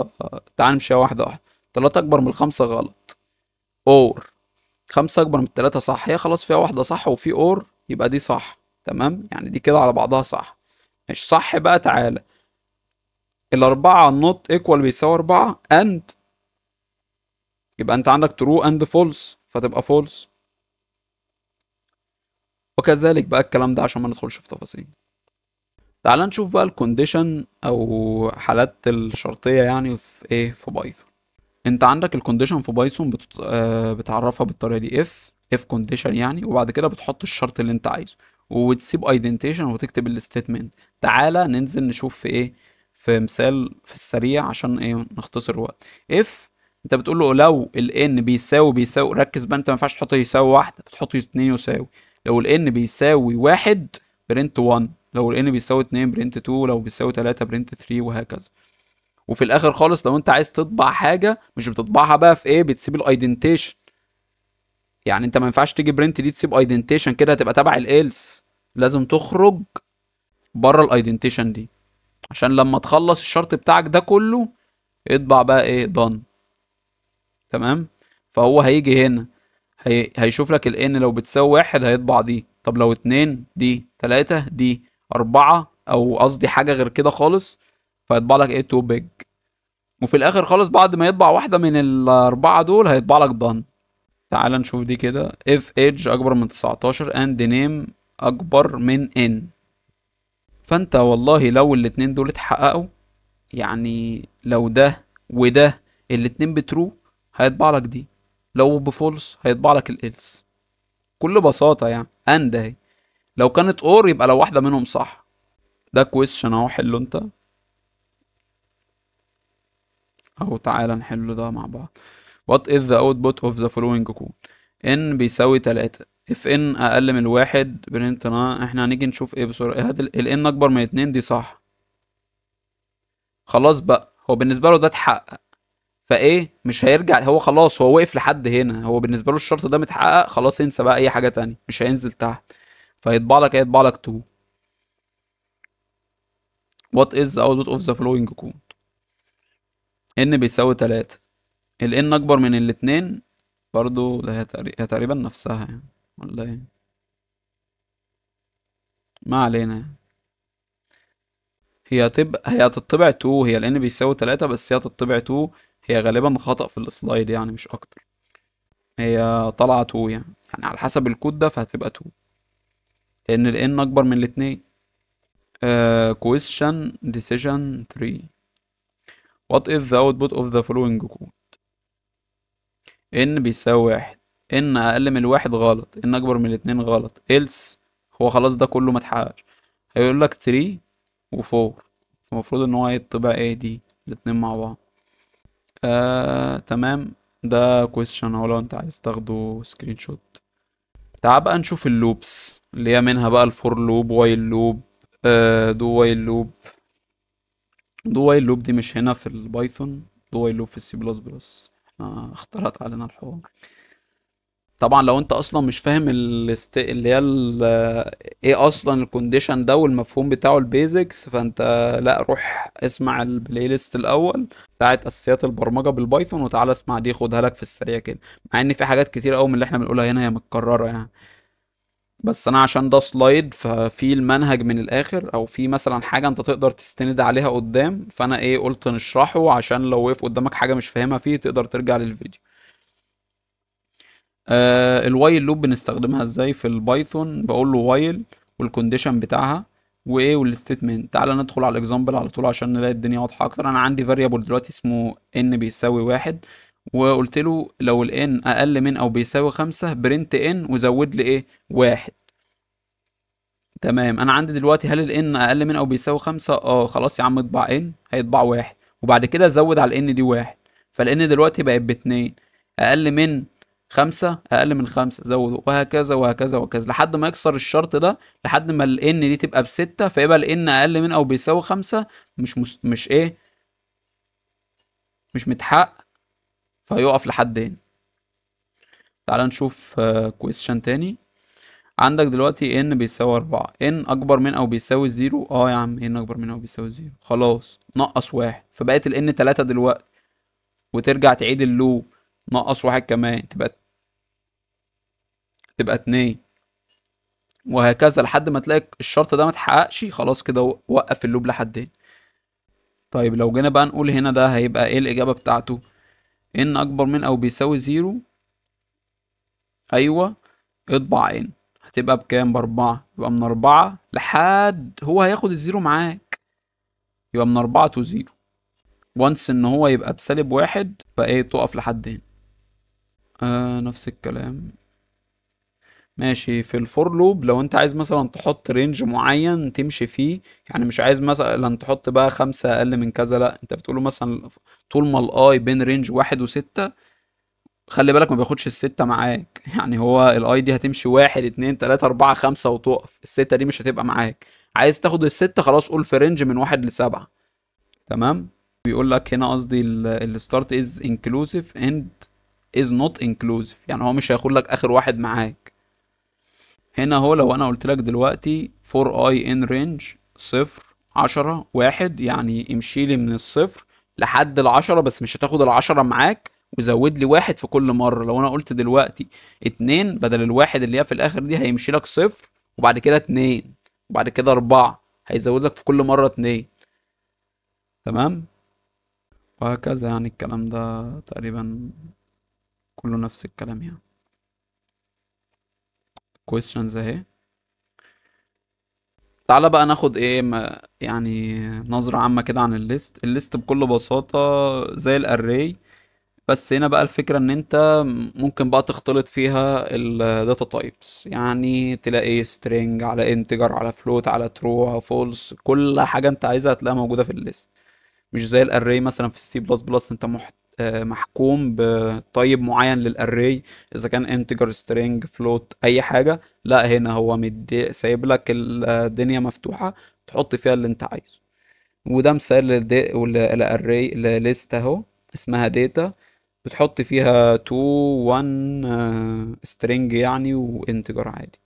Speaker 1: تعال نمشيها واحدة واحدة تلاتة أكبر من خمسة غلط أور خمسة أكبر من تلاتة صح هي خلاص فيها واحدة صح وفي أور يبقى دي صح تمام يعني دي كده على بعضها صح مش صح بقى تعالى الأربعة نوت ايكوال بيساوي أربعة أند يبقى أنت عندك ترو أند فولس فتبقى فولس وكذلك بقى الكلام ده عشان ما ندخلش في تفاصيل تعال نشوف بقى الكونديشن او حالات الشرطيه يعني في ايه في بايثون انت عندك الكونديشن في بايثون آه، بتعرفها بالطريقه دي اف اف كونديشن يعني وبعد كده بتحط الشرط اللي انت عايزه وتسيب ايدنتيشن وتكتب الستيتمنت تعالى ننزل نشوف في ايه في مثال في السريع عشان ايه نختصر الوقت اف انت بتقول له لو الان بيساوي بيساوي ركز بقى انت ما ينفعش تحط يساوي واحد بتحط اتنين يساوي لو الان بيساوي واحد برنت 1 لو الان بيساوي 2 برنت 2 لو بيساوي 3 برنت 3 وهكذا وفي الاخر خالص لو انت عايز تطبع حاجه مش بتطبعها بقى في ايه بتسيب الايدنتيشن يعني انت ما ينفعش تيجي برنت دي تسيب ايدنتيشن كده هتبقى تبع الالس لازم تخرج بره الايدنتيشن دي عشان لما تخلص الشرط بتاعك ده كله اطبع بقى ايه done تمام فهو هيجي هنا هي... هيشوف لك الان لو بتساوي واحد هيطبع دي طب لو اتنين دي تلاتة دي اربعة او قصدي حاجة غير كده خالص فيطبع لك ايه تو بيج وفي الاخر خالص بعد ما يطبع واحدة من الاربعة دول هيطبع لك done تعال نشوف دي كده if age اكبر من 19 and name أكبر من إن فأنت والله لو الاتنين دول اتحققوا يعني لو ده وده الاتنين بترو هيطبع لك دي لو بفولس هيطبع لك الإلس بكل بساطة يعني أند أهي لو كانت أور يبقى لو واحدة منهم صح ده كويسشن أهو حله أنت أو تعالى نحله ده مع بعض What is the output of the following code؟ n بيساوي تلاتة اف ان اقل من واحد برنت احنا هنيجي نشوف ايه بسرعه إيه، هات ال ان اكبر من اتنين دي صح خلاص بقى هو بالنسبه له ده اتحقق فايه مش هيرجع هو خلاص هو وقف لحد هنا هو بالنسبه له الشرط ده متحقق خلاص انسى بقى اي حاجه تانية مش هينزل تحت فيطبع لك هيطبع لك 2 وات از اوت اوف ذا فلوينج كود ان بيساوي 3 ال ان اكبر من الاتنين برضو ده هي تقريبا نفسها يعني ولا ايه ما علينا هي هتبقى هي هتطبع 2 هي لان بيساوي 3 بس هي هتطبع 2 هي غالبا خطأ في السلايد يعني مش اكتر هي طالعه 2 يعني يعني على حسب الكود ده فهتبقى 2 لان الان اكبر من الاتنين آه، question decision 3 what is the output of the following code n بيساوي واحد ان اقل من الواحد غلط ان اكبر من الاتنين غلط إلس هو خلاص ده كله ما اتحققش هيقول لك 3 و4 المفروض ان هو يطبع ايه دي الاتنين مع بعض آه تمام ده كويشن اهو لو انت عايز تاخده سكرين شوت تعال بقى نشوف اللوبس اللي هي منها بقى الفور لوب وايل لوب آه دو وايل لوب دو وايل لوب دي مش هنا في البايثون دو وايل لوب في السي بلس بلس احنا آه، اختلط علينا الحوار طبعا لو انت اصلا مش فاهم اللي هي ال... ايه اصلا الكونديشن ده والمفهوم بتاعه البيزكس فانت لا روح اسمع البلاي ليست الاول بتاعت اساسيات البرمجه بالبايثون وتعالى اسمع دي خدها لك في السريع كده مع ان في حاجات كتير قوي من اللي احنا بنقولها هنا هي متكرره يعني بس انا عشان ده سلايد ففي المنهج من الاخر او في مثلا حاجه انت تقدر تستند عليها قدام فانا ايه قلت نشرحه عشان لو وقف قدامك حاجه مش فاهمها فيه تقدر ترجع للفيديو آه الوايل لوب بنستخدمها ازاي في البايثون بقول له وايل والكونديشن بتاعها وايه والستيتمنت تعالى ندخل على الاكزامبل على طول عشان نلاقي الدنيا واضحه اكتر انا عندي فاريبل دلوقتي اسمه ان بيساوي واحد وقلت له لو الان اقل من او بيساوي خمسة برنت ان وزود لي ايه واحد تمام انا عندي دلوقتي هل الان اقل من او بيساوي خمسة اه خلاص يا عم اطبع ان هيطبع واحد وبعد كده زود على الان دي واحد فالان دلوقتي بقت باتنين اقل من خمسة أقل من خمسة زوده وهكذا وهكذا وهكذا لحد ما يكسر الشرط ده لحد ما ال n دي تبقى بستة فيبقى ال n أقل من أو بيساوي خمسة مش مس... مش إيه مش متحقق فيقف لحد هنا تعال نشوف كويستشن آه، تاني عندك دلوقتي n بيساوي أربعة n أكبر من أو بيساوي زيرو اه يا عم n أكبر من أو بيساوي زيرو خلاص نقص واحد فبقت ال n تلاتة دلوقتي وترجع تعيد اللوب نقص واحد كمان تبقى تبقى اتنين وهكذا لحد ما تلاقي الشرط ده ما تحققش خلاص كده وقف اللوب لحد هنا طيب لو جينا بقى نقول هنا ده هيبقى ايه الاجابه بتاعته ان اكبر من او بيساوي زيرو ايوه اطبع ان هتبقى بكام باربعة يبقى من اربعة لحد هو هياخد الزيرو معاك يبقى من اربعة تو زيرو وانس ان هو يبقى بسالب واحد فايه تقف لحد هنا آه نفس الكلام ماشي في الفور لوب لو انت عايز مثلا تحط رينج معين تمشي فيه يعني مش عايز مثلا تحط بقى خمسة اقل من كذا لا انت بتقوله مثلا طول ما الاي بين رينج واحد وستة خلي بالك ما بياخدش الستة معاك يعني هو الاي دي هتمشي واحد اتنين تلاتة اربعة خمسة وتقف الستة دي مش هتبقى معاك عايز تاخد الستة خلاص قول في رينج من واحد لسبعة تمام بيقول لك هنا قصدي الستارت از انكلوسيف اند is not inclusive يعني هو مش هياخد لك اخر واحد معاك هنا هو لو انا قلت لك دلوقتي for i in range صفر عشرة واحد يعني امشي لي من الصفر لحد العشرة بس مش هتاخد العشرة معاك وزود لي واحد في كل مرة لو انا قلت دلوقتي اتنين بدل الواحد اللي هي في الاخر دي هيمشي لك صفر وبعد كده اتنين وبعد كده اربعة هيزود لك في كل مرة اتنين تمام وهكذا يعني الكلام ده تقريبا كله نفس الكلام يعني questions اهي تعالى بقى ناخد ايه ما يعني نظرة عامة كده عن الليست الليست بكل بساطة زي الاري بس هنا بقى الفكرة ان انت ممكن بقى تختلط فيها الداتا تايبس يعني تلاقي string على integer على float على true على false كل حاجة انت عايزها هتلاقيها موجودة في الليست مش زي الاري مثلا في السي بلس بلس انت محت آه، محكوم بطيب معين للاري اذا كان انتجر سترينج فلوت اي حاجه لا هنا هو مدي سايب لك الدنيا مفتوحه تحط فيها اللي انت عايزه وده مثال للاري لليست اهو اسمها داتا بتحط فيها 2 1 سترينج يعني وانتجر عادي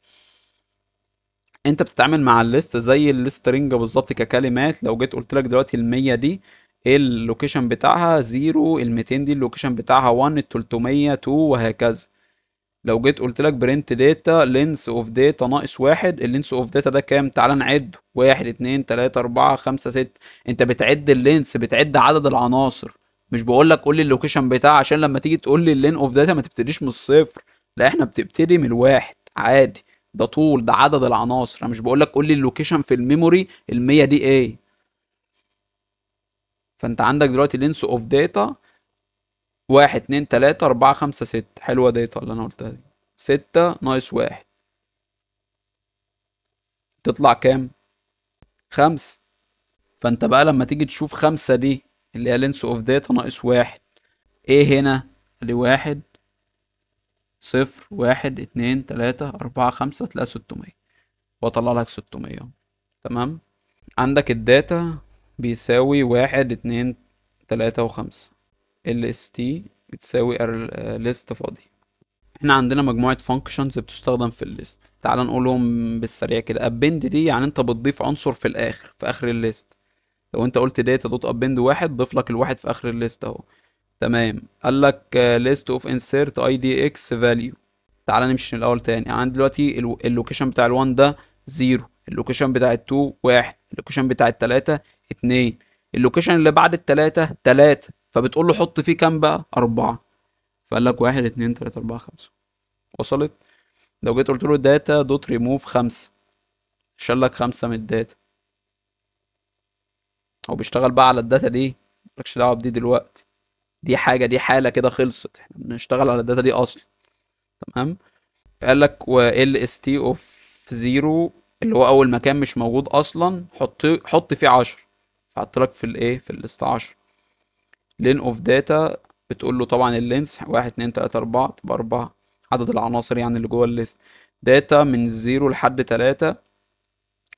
Speaker 1: انت بتتعامل مع الليست زي الليسترينج بالظبط ككلمات لو جيت قلت لك دلوقتي المية دي ايه اللوكيشن بتاعها 0 ال 200 دي اللوكيشن بتاعها 1 ال 300 2 وهكذا لو جيت قلت لك برنت داتا لينس اوف داتا ناقص واحد اللينس اوف داتا ده كام تعال نعد واحد اتنين تلاتة اربعة خمسة ستة انت بتعد اللينس بتعد عدد العناصر مش بقول لك قول لي اللوكيشن بتاعها عشان لما تيجي تقول لي اللين اوف داتا ما تبتديش من الصفر لا احنا بتبتدي من الواحد عادي ده طول ده عدد العناصر انا مش بقول لك قول لي اللوكيشن في الميموري ال100 دي ايه فانت عندك دلوقتي لينس اوف داتا واحد اتنين تلاتة اربعة خمسة ستة حلوة داتا اللي انا قلتها دي ستة ناقص واحد تطلع كام خمسة فانت بقى لما تيجي تشوف خمسة دي اللي هي لينس اوف داتا ناقص واحد ايه هنا لواحد صفر واحد اتنين تلاتة اربعة خمسة تلاقي ستمية واطلع لك ستمية تمام عندك الداتا بيساوي واحد اتنين تلاتة وخمسة lst بتساوي list فاضي احنا عندنا مجموعة functions بتستخدم في الليست تعال نقولهم بالسريع كده append دي يعني انت بتضيف عنصر في الاخر في اخر الليست لو انت قلت data.append دوت واحد ضيف لك الواحد في اخر الليست اهو تمام قال لك آه، list of insert x value تعال نمشي الاول تاني عندي دلوقتي اللوكيشن بتاع ال1 ده 0 اللوكيشن بتاع ال2 1 اللوكيشن بتاع ال3 اتنين اللوكيشن اللي بعد التلاتة تلاتة فبتقول له حط فيه كام بقى أربعة فقال لك واحد اتنين تلاتة أربعة خمسة وصلت لو جيت قلت له داتا دوت ريموف خمسة شال لك خمسة من الداتا هو بيشتغل بقى على الداتا دي مالكش دعوة بدي دلوقتي دي حاجة دي حالة كده خلصت احنا بنشتغل على الداتا دي أصلا تمام قال لك و ال اس تي اوف زيرو اللي هو أول مكان مش موجود أصلا حط حط فيه عشرة حط لك في الايه في ال 16 لين اوف داتا بتقول له طبعا اللينس 1 2 3 4 تبقى 4 عدد العناصر يعني اللي جوه الليست داتا من 0 لحد 3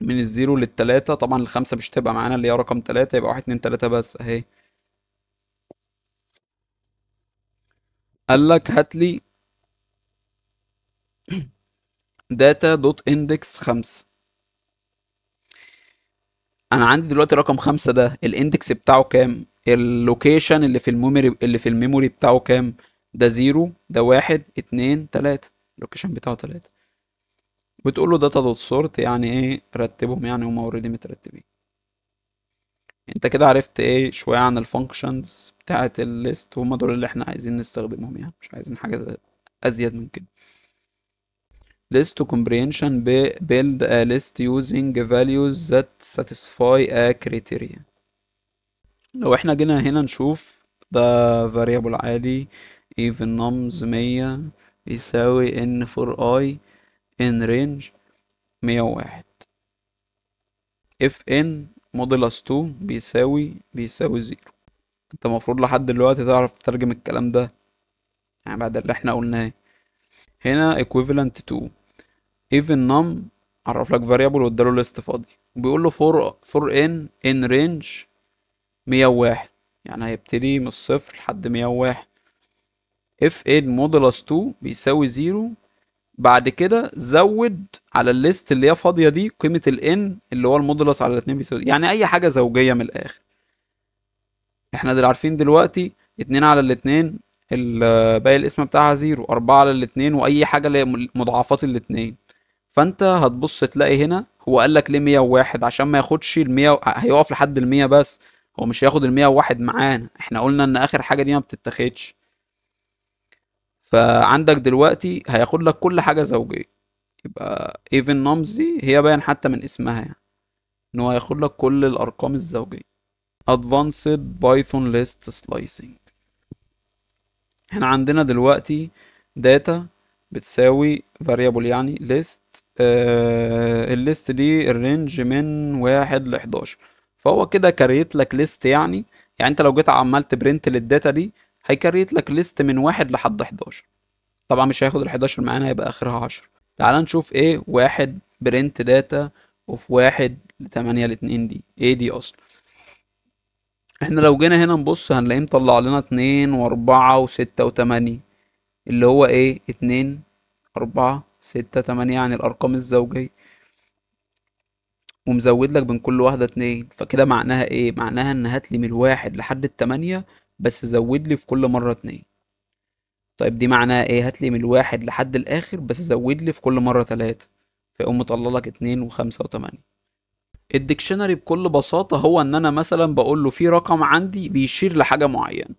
Speaker 1: من الزيرو للتلاتة طبعا الخمسة مش هتبقى معانا اللي هي رقم تلاتة يبقى واحد اتنين تلاتة بس اهي قالك هاتلي داتا دوت اندكس خمسة انا عندي دلوقتي رقم خمسة ده الاندكس بتاعه كام اللوكيشن اللي في الميموري اللي في الميموري بتاعه كام ده زيرو ده واحد اتنين تلاتة اللوكيشن بتاعه تلاتة بتقول له داتا دوت سورت يعني ايه رتبهم يعني هما اوريدي مترتبين انت كده عرفت ايه شوية عن الفانكشنز بتاعة الليست هما دول اللي احنا عايزين نستخدمهم يعني مش عايزين حاجة ازيد من كده list comprehension build a list using values that satisfy a criteria لو احنا جينا هنا نشوف ده variable عادي even nums مية يساوي n for i in range مية وواحد if n modulus 2 بيساوي بيساوي زيرو انت المفروض لحد دلوقتي تعرف تترجم الكلام ده يعني بعد اللي احنا قلناه هنا equivalent to even num عرف لك فاريبل واداله ليست فاضي وبيقول له فور فور ان ان رينج 101 يعني هيبتدي من الصفر لحد 101 اف ان modulus 2 بيساوي 0 بعد كده زود على الليست اللي هي فاضيه دي قيمه الان اللي هو المودولس على الاتنين بيساوي يعني اي حاجه زوجيه من الاخر احنا دل عارفين دلوقتي 2 على الاتنين باقي الاسم بتاعها زيرو أربعة على الاتنين وأي حاجة مضاعفات الاتنين فانت هتبص تلاقي هنا هو قال لك ليه 101 عشان ما ياخدش ال 100 هيقف لحد ال 100 بس هو مش هياخد ال 101 معانا احنا قلنا ان اخر حاجه دي ما بتتاخدش فعندك دلوقتي هياخد لك كل حاجه زوجيه يبقى ايفن نمز دي هي باين حتى من اسمها يعني ان هو هياخد لك كل الارقام الزوجيه ادفانسد بايثون ليست سلايسنج احنا عندنا دلوقتي داتا بتساوي variable يعني list آه الليست دي الرينج من واحد لحداشر فهو كده كريت لك ليست يعني يعني انت لو جيت عملت برنت للداتا دي هيكريت لك ليست من واحد لحد حداشر طبعا مش هياخد الحداشر معانا هيبقى اخرها عشر تعال نشوف ايه واحد برنت داتا وفي واحد لتمانية لاتنين دي ايه دي اصلا احنا لو جينا هنا نبص هنلاقيه مطلع لنا اتنين واربعة وستة وتمانية اللي هو ايه اتنين أربعة ستة تمانية يعني الأرقام الزوجية ومزود لك بين كل واحدة اتنين فكده معناها ايه معناها ان هات لي من الواحد لحد التمانية بس زود لي في كل مرة اتنين طيب دي معناها ايه هات لي من الواحد لحد الآخر بس زود لي في كل مرة تلاتة فيقوم مطلع لك اتنين وخمسة وتمانية الدكشنري بكل بساطة هو ان انا مثلا بقول له في رقم عندي بيشير لحاجة معينة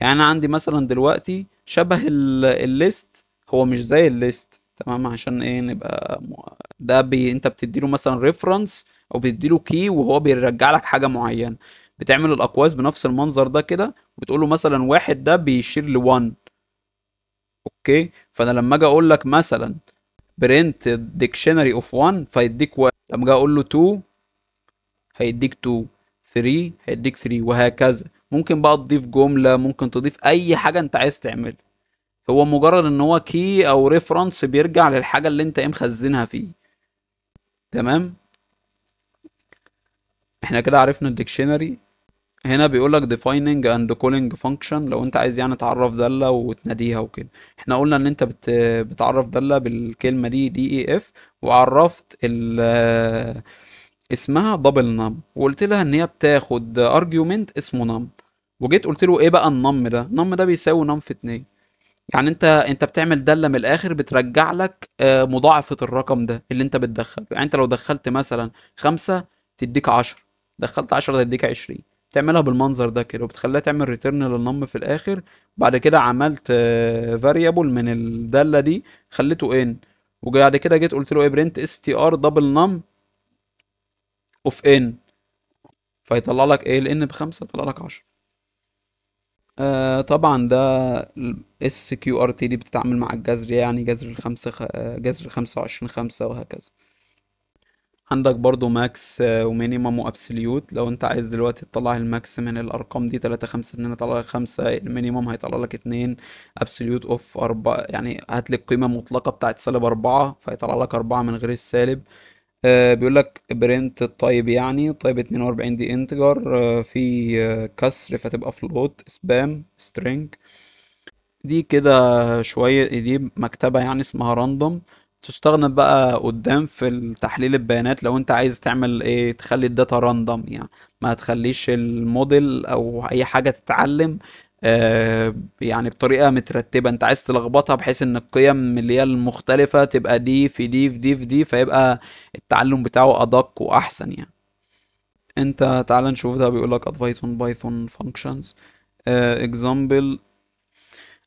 Speaker 1: يعني انا عندي مثلا دلوقتي شبه الليست هو مش زي الليست تمام عشان ايه نبقى ده بي انت بتديله مثلا ريفرنس او بتديله كي وهو بيرجع لك حاجه معينه بتعمل الاقواس بنفس المنظر ده كده وتقول له مثلا واحد ده بيشير ل1 اوكي فانا لما اجي اقول لك مثلا برنت ديكشنري اوف 1 فيديك 1 لما اجي اقول له 2 هيديك 2 3 هيديك 3 وهكذا ممكن بقى تضيف جمله ممكن تضيف اي حاجه انت عايز تعملها هو مجرد ان هو كي او ريفرنس بيرجع للحاجه اللي انت ايه مخزنها فيه تمام احنا كده عرفنا الديكشنري هنا بيقول لك ديفايننج اند كولينج فانكشن لو انت عايز يعني تعرف دالة وتناديها وكده احنا قلنا ان انت بت... بتعرف دالة بالكلمة دي دي اي اف وعرفت ال... اسمها دبل نم وقلت لها ان هي بتاخد ارجيومنت اسمه نم وجيت قلت له ايه بقى النم ده النم ده بيساوي نم في اتنين يعني انت انت بتعمل داله من الاخر بترجع لك آه، مضاعفه الرقم ده اللي انت بتدخله يعني انت لو دخلت مثلا خمسة تديك عشر دخلت عشرة تديك عشرين تعملها بالمنظر ده كده وبتخليها تعمل ريتيرن للنم في الاخر بعد كده عملت فاريبل آه، من الداله دي خليته ان وبعد كده جيت قلت له ايه برنت اس تي ار دبل نم اوف ان فيطلع لك ايه الان بخمسة يطلع لك عشرة آه، طبعا ده اس كيو ار تي دي بتتعامل مع الجذر يعني جذر الخمسة خ... آه، جذر خمسة وعشرين خمسة وهكذا عندك برضو ماكس ومينيمم وابسوليوت لو انت عايز دلوقتي تطلع الماكس من الارقام دي تلاتة خمسة اتنين هيطلع لك خمسة المينيمم هيطلع لك اتنين ابسوليوت اوف اربعة يعني هات لي القيمة المطلقة بتاعت سالب اربعة فهيطلع لك اربعة من غير السالب آه بيقول لك برنت الطيب يعني طيب 42 دي انتجر آه في آه كسر فتبقى فلوت سبام سترينج دي كده شوية دي مكتبة يعني اسمها راندوم تستخدم بقى قدام في تحليل البيانات لو انت عايز تعمل ايه تخلي الداتا راندوم يعني ما تخليش الموديل او اي حاجة تتعلم آه، يعني بطريقه مترتبه انت عايز تلخبطها بحيث ان القيم اللي هي المختلفه تبقى دي في دي في دي في دي فيبقى التعلم بتاعه ادق واحسن يعني انت تعال نشوف ده بيقول لك ادفايس اون بايثون فانكشنز اكزامبل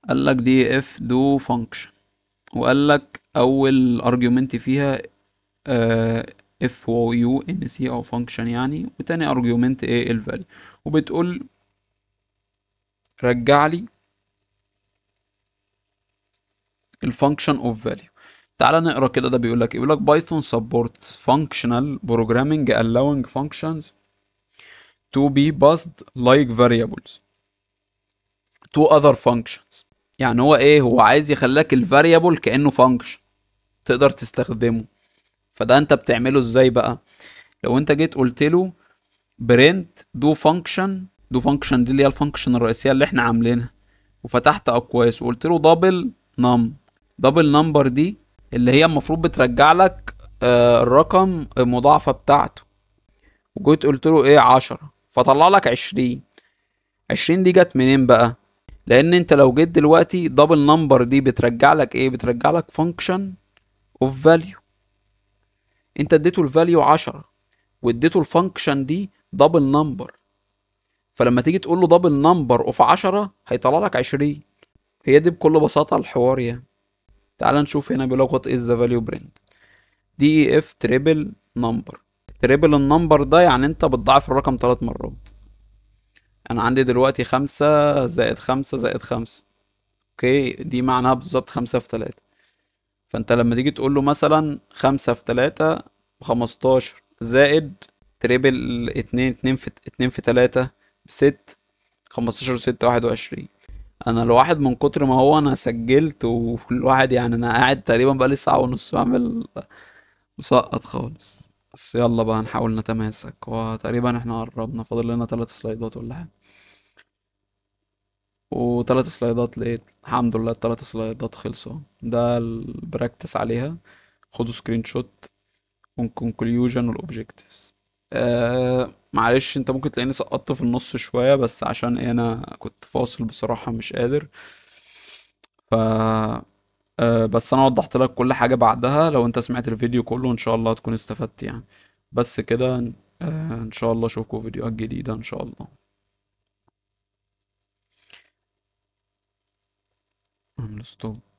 Speaker 1: قال لك دي اف دو فانكشن وقال لك اول ارجيومنت فيها اف و يو ان سي او فانكشن يعني وتاني ارجيومنت ايه الفاليو وبتقول رجع لي الفانكشن اوف فاليو تعالى نقرا كده ده بيقول لك ايه بيقول لك بايثون سبورتس فانكشنال بروجرامينج allowing فانكشنز تو بي باست لايك variables تو اذر فانكشنز يعني هو ايه هو عايز يخليك الفاريبل كانه فانكشن تقدر تستخدمه فده انت بتعمله ازاي بقى لو انت جيت قلت له برنت دو فانكشن دو فانكشن دي اللي هي الفانكشن الرئيسيه اللي احنا عاملينها وفتحت اكواس وقلت له دبل نم دبل نمبر دي اللي هي المفروض بترجع لك آه، الرقم المضاعفه بتاعته وجيت قلت له ايه عشرة فطلع لك عشرين عشرين دي جت منين بقى لان انت لو جيت دلوقتي دبل نمبر دي بترجع لك ايه بترجع لك فانكشن اوف فاليو انت اديته الفاليو عشرة واديته الفانكشن دي دبل نمبر فلما تيجي تقول له دبل نمبر اوف 10 هيطلع لك 20 هي دي بكل بساطه الحوار يعني تعال نشوف هنا بيقول لك وات از ذا فاليو برنت دي اي اف تريبل نمبر تريبل النمبر ده يعني انت بتضاعف الرقم تلات مرات انا عندي دلوقتي خمسة زائد خمسة زائد خمسة اوكي دي معناها بالظبط خمسة في تلاتة فانت لما تيجي تقول له مثلا خمسة في تلاتة بخمستاشر زائد تريبل اتنين اتنين في اتنين في تلاتة ست خمستاشر ستة واحد وعشرين انا الواحد من كتر ما هو انا سجلت والواحد يعني انا قاعد تقريبا بقالي ساعة ونص بعمل مسقط خالص بس يلا بقى نحاول نتماسك وتقريبا احنا قربنا فاضل لنا تلات سلايدات ولا حاجة وتلات سلايدات لقيت الحمد لله التلات سلايدات خلصوا ده البراكتس عليها خدوا سكرين شوت والكونكلوجن والاوبجكتيفز أه معلش انت ممكن تلاقيني سقطت في النص شوية بس عشان ايه انا كنت فاصل بصراحة مش قادر ف آه، بس انا وضحت لك كل حاجة بعدها لو انت سمعت الفيديو كله ان شاء الله هتكون استفدت يعني بس كده آه، ان شاء الله اشوفكم فيديوهات جديدة ان شاء الله عمل ستوب